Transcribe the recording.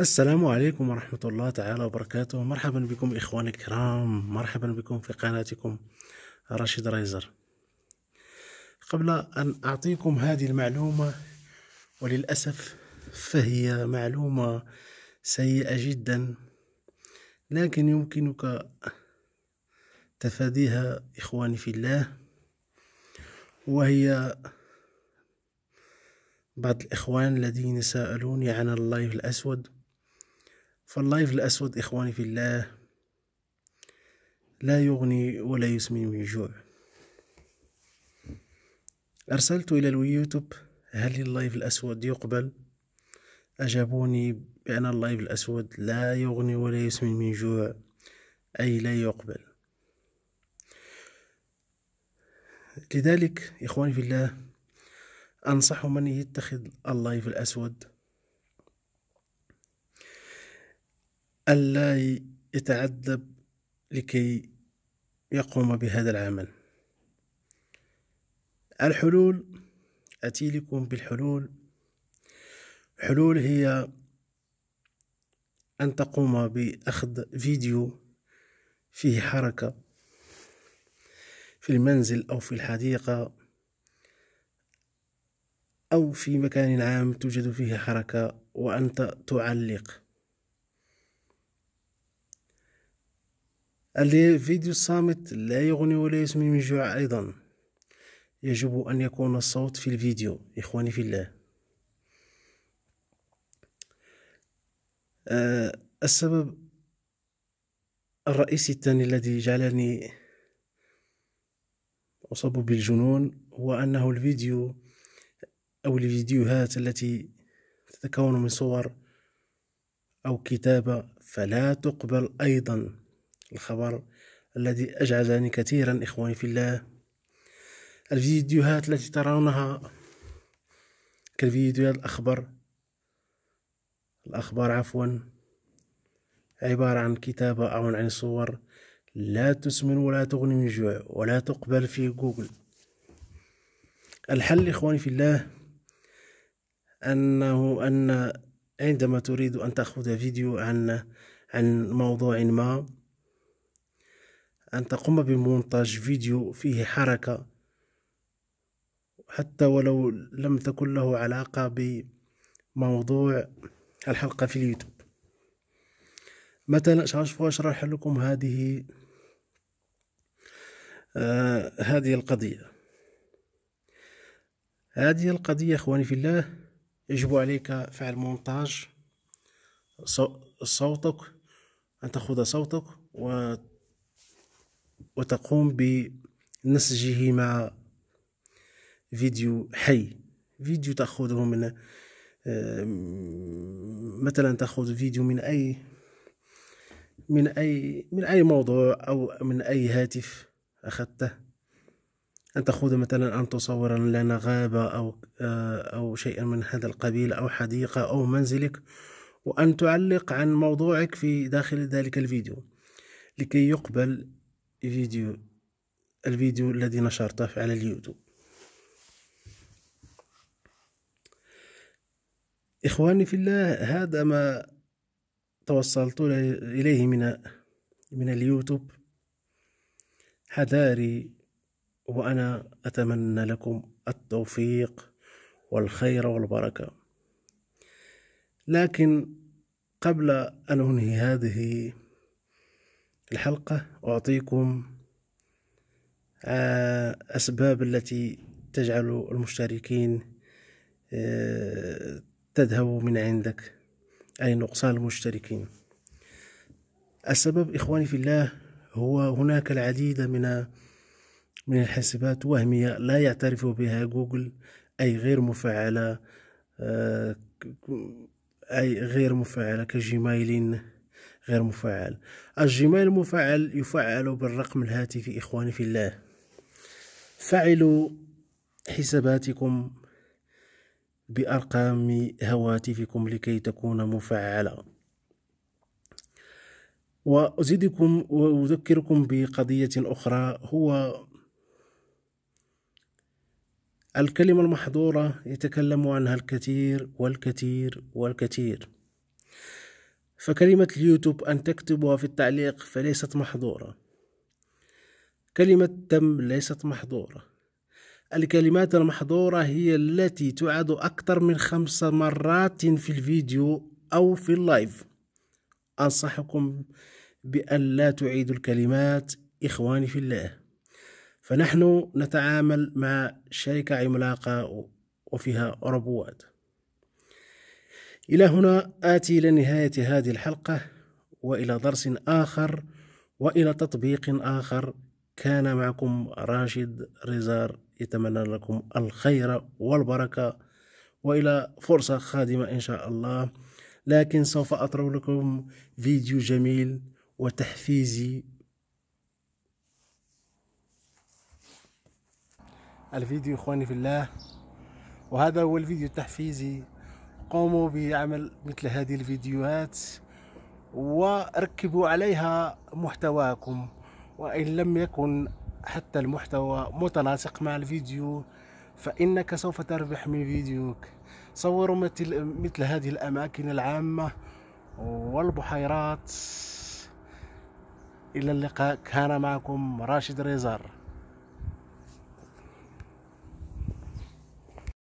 السلام عليكم ورحمة الله تعالى وبركاته مرحبا بكم إخواني الكرام مرحبا بكم في قناتكم رشيد رايزر قبل أن أعطيكم هذه المعلومة وللأسف فهي معلومة سيئة جدا لكن يمكنك تفاديها إخواني في الله وهي بعض الإخوان الذين سألوني عن اللايف الأسود فاللايف الأسود إخواني في الله لا يغني ولا يسمن من جوع أرسلت إلى اليوتيوب هل اللايف الأسود يقبل؟ أجابوني بأن اللايف الأسود لا يغني ولا يسمن من جوع أي لا يقبل لذلك إخواني في الله أنصح من يتخذ اللايف الأسود ألا يتعذب لكي يقوم بهذا العمل الحلول أتي لكم بالحلول الحلول هي أن تقوم بأخذ فيديو فيه حركة في المنزل أو في الحديقة أو في مكان عام توجد فيه حركة وأنت تعلق الفيديو الصامت لا يغني ولا يسمي من جوع أيضا يجب أن يكون الصوت في الفيديو إخواني في الله أه السبب الرئيسي الثاني الذي جعلني أصاب بالجنون هو أنه الفيديو أو الفيديوهات التي تتكون من صور أو كتابة فلا تقبل أيضا الخبر الذي أجعزني كثيرا إخواني في الله الفيديوهات التي ترونها كالفيديوهات الأخبار الأخبار عفوا عبارة عن كتابة أو عن صور لا تسمن ولا تغني من جوع ولا تقبل في جوجل الحل إخواني في الله أنه أن عندما تريد أن تأخذ فيديو عن عن موضوع ما أن تقوم بمونتاج فيديو فيه حركة حتى ولو لم تكن له علاقة بموضوع الحلقة في اليوتيوب مثلا سوف أشرح لكم هذه آه هذه القضية هذه القضية إخواني في الله يجب عليك فعل مونتاج صوتك أن تأخذ صوتك و وتقوم بنسجه مع فيديو حي فيديو تأخذه من آه، مثلا تأخذ فيديو من أي من أي من أي موضوع أو من أي هاتف أخذته أن تأخذ مثلا أن تصور لنا غابة أو آه، أو شيئا من هذا القبيل أو حديقة أو منزلك وأن تعلق عن موضوعك في داخل ذلك الفيديو لكي يقبل فيديو الفيديو الذي نشرته على اليوتيوب إخواني في الله هذا ما توصلت إليه من من اليوتيوب حذاري وأنا أتمنى لكم التوفيق والخير والبركة لكن قبل أن أنهي هذه الحلقة أعطيكم آه، أسباب التي تجعل المشتركين آه، تذهب من عندك أي نقصان المشتركين السبب إخواني في الله هو هناك العديد من من الحاسبات وهمية لا يعترف بها جوجل أي غير مفعلة آه، أي غير مفعلة كجيميل غير مفعل الجيميل المفعل يفعل بالرقم الهاتفي إخواني في الله فعلوا حساباتكم بأرقام هواتفكم لكي تكون مفعلة وأزيدكم وأذكركم بقضية أخرى هو الكلمة المحظورة يتكلم عنها الكثير والكثير والكثير فكلمة اليوتيوب أن تكتبها في التعليق فليست محظورة كلمة تم ليست محظورة الكلمات المحظورة هي التي تعد أكثر من خمس مرات في الفيديو أو في اللايف أنصحكم بأن لا تعيدوا الكلمات إخواني في الله فنحن نتعامل مع شركة عملاقة وفيها ربوات إلى هنا آتي إلى نهاية هذه الحلقة وإلى درس آخر وإلى تطبيق آخر كان معكم راشد ريزار يتمنى لكم الخير والبركة وإلى فرصة خادمة إن شاء الله لكن سوف أطرح لكم فيديو جميل وتحفيزي الفيديو إخواني في الله وهذا هو الفيديو التحفيزي قوموا بعمل مثل هذه الفيديوهات وركبوا عليها محتواكم وإن لم يكن حتى المحتوى متناسق مع الفيديو فإنك سوف تربح من فيديوك صوروا مثل, مثل هذه الأماكن العامة والبحيرات إلى اللقاء كان معكم راشد ريزار